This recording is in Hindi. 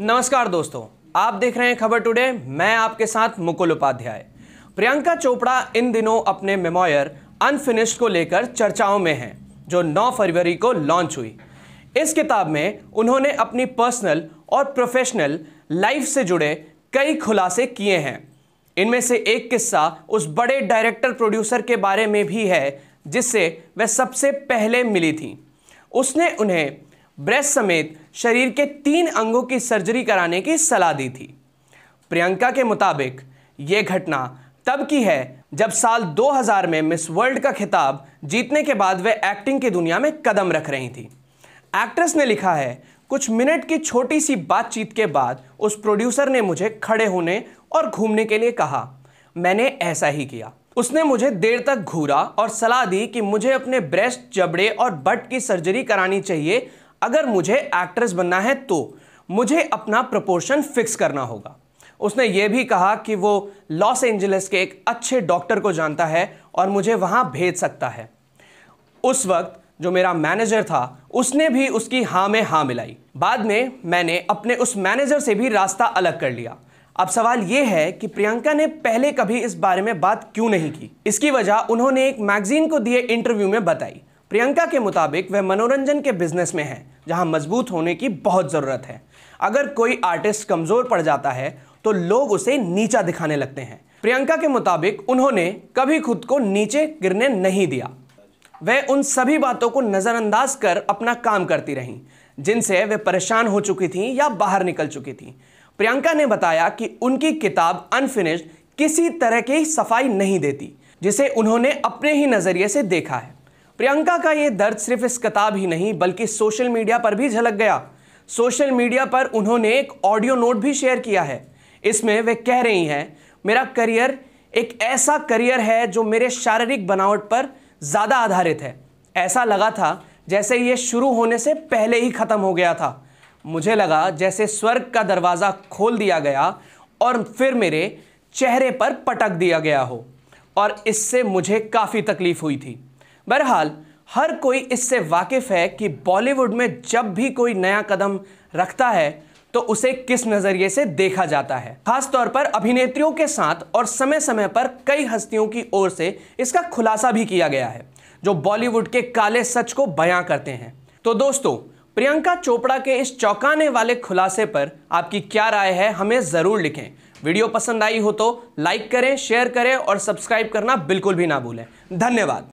नमस्कार दोस्तों आप देख रहे हैं खबर टुडे मैं आपके साथ मुकुल उपाध्याय प्रियंका चोपड़ा इन दिनों अपने मेमोयर अनफिनिश्ड को लेकर चर्चाओं में हैं जो 9 फरवरी को लॉन्च हुई इस किताब में उन्होंने अपनी पर्सनल और प्रोफेशनल लाइफ से जुड़े कई खुलासे किए हैं इनमें से एक किस्सा उस बड़े डायरेक्टर प्रोड्यूसर के बारे में भी है जिससे वह सबसे पहले मिली थी उसने उन्हें ब्रेस्ट समेत शरीर के तीन अंगों की सर्जरी कराने की सलाह दी थी प्रियंका के मुताबिक ये घटना तब की है जब साल 2000 में मिस वर्ल्ड का खिताब जीतने के बाद वे एक्टिंग की दुनिया में कदम रख रही थी एक्ट्रेस ने लिखा है कुछ मिनट की छोटी सी बातचीत के बाद उस प्रोड्यूसर ने मुझे खड़े होने और घूमने के लिए कहा मैंने ऐसा ही किया उसने मुझे देर तक घूरा और सलाह दी कि मुझे अपने ब्रेस्ट जबड़े और बट की सर्जरी करानी चाहिए अगर मुझे एक्ट्रेस बनना है तो मुझे अपना प्रपोर्शन फिक्स करना होगा उसने ये भी कहा कि वो लॉस एंजलिस के एक अच्छे डॉक्टर को जानता है और मुझे वहाँ भेज सकता है उस वक्त जो मेरा मैनेजर था उसने भी उसकी हाँ में हाँ मिलाई बाद में मैंने अपने उस मैनेजर से भी रास्ता अलग कर लिया अब सवाल यह है कि प्रियंका ने पहले कभी इस बारे में बात क्यों नहीं की इसकी वजह उन्होंने एक मैगजीन को दिए इंटरव्यू में बताई प्रियंका के मुताबिक वह मनोरंजन के बिजनेस में है जहां मजबूत होने की बहुत ज़रूरत है अगर कोई आर्टिस्ट कमज़ोर पड़ जाता है तो लोग उसे नीचा दिखाने लगते हैं प्रियंका के मुताबिक उन्होंने कभी खुद को नीचे गिरने नहीं दिया वह उन सभी बातों को नज़रअंदाज कर अपना काम करती रहीं जिनसे वे परेशान हो चुकी थीं या बाहर निकल चुकी थीं प्रियंका ने बताया कि उनकी किताब अनफिनिश्ड किसी तरह की सफाई नहीं देती जिसे उन्होंने अपने ही नज़रिए से देखा है प्रियंका का ये दर्द सिर्फ इस किताब ही नहीं बल्कि सोशल मीडिया पर भी झलक गया सोशल मीडिया पर उन्होंने एक ऑडियो नोट भी शेयर किया है इसमें वे कह रही हैं मेरा करियर एक ऐसा करियर है जो मेरे शारीरिक बनावट पर ज़्यादा आधारित है ऐसा लगा था जैसे ये शुरू होने से पहले ही ख़त्म हो गया था मुझे लगा जैसे स्वर्ग का दरवाज़ा खोल दिया गया और फिर मेरे चेहरे पर पटक दिया गया हो और इससे मुझे काफ़ी तकलीफ़ हुई थी बहरहाल हर कोई इससे वाकिफ़ है कि बॉलीवुड में जब भी कोई नया कदम रखता है तो उसे किस नज़रिए से देखा जाता है खासतौर पर अभिनेत्रियों के साथ और समय समय पर कई हस्तियों की ओर से इसका खुलासा भी किया गया है जो बॉलीवुड के काले सच को बयां करते हैं तो दोस्तों प्रियंका चोपड़ा के इस चौंकाने वाले खुलासे पर आपकी क्या राय है हमें ज़रूर लिखें वीडियो पसंद आई हो तो लाइक करें शेयर करें और सब्सक्राइब करना बिल्कुल भी ना भूलें धन्यवाद